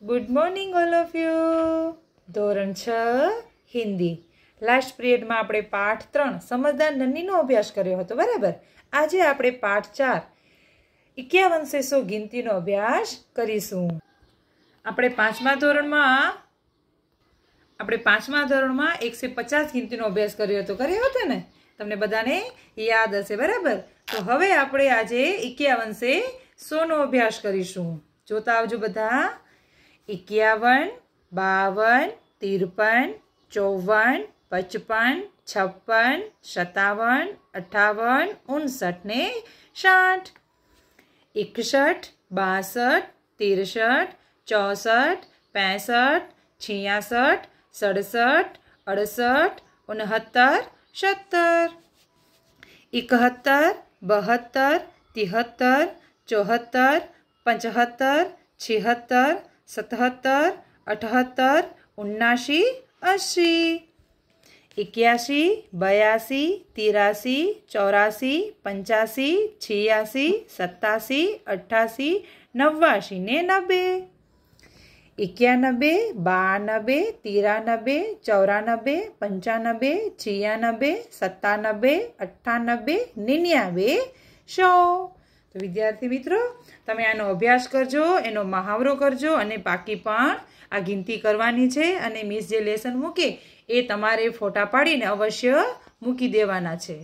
good morning all of you ધોરણ છ Hindi last પિરિયડમાં આપણે પાઠ ત્રણ સમજદાર નન્નીનો અભ્યાસ કર્યો હતો બરાબર આજે આપણે પાઠ ચાર ઇક્યાવન શેષો ગિનતીનો અભ્યાસ કરીશું આપણે પાંચમા ધોરણમાં આપણે પાંચમા ધોરણમાં એકસો પચાસ ગિનતીનો અભ્યાસ કર્યો હતો કર્યો હતો ને તમને બધાને યાદ હશે બરાબર તો હવે આપણે આજે ઇક્યાવન સે સોનો અભ્યાસ કરીશું જોતા આવજો બધા इक्यावन बावन तिरपन चौवन पचपन छप्पन सत्तावन अट्ठावन उनसठ ने साठ इकसठ बासठ तिरसठ चौसठ पैंसठ छियासठ सड़सठ अड़सठ उनहत्तर सत्तर इकहत्तर बहत्तर तिहत्तर चौहत्तर पचहत्तर छिहत्तर सतहत्तर अठहत्तर उन्नासी अस्सी इक्यासी बयासी तिरासी चौरासी पंचासी छियासी सत्तासी अट्ठासी नवासी ने नब्बे इक्यानबे बानबे तिरानबे चौरानबे पंचानबे छियानबे सत्तानबे अट्ठानबे निन्यानबे सौ તો વિદ્યાર્થી મિત્રો તમે આનો અભ્યાસ કરજો એનો મહાવરો કરજો અને બાકી પણ આ ગિનતી કરવાની છે અને મિસ જે લેસન મૂકે એ તમારે ફોટા પાડીને અવશ્ય મૂકી દેવાના છે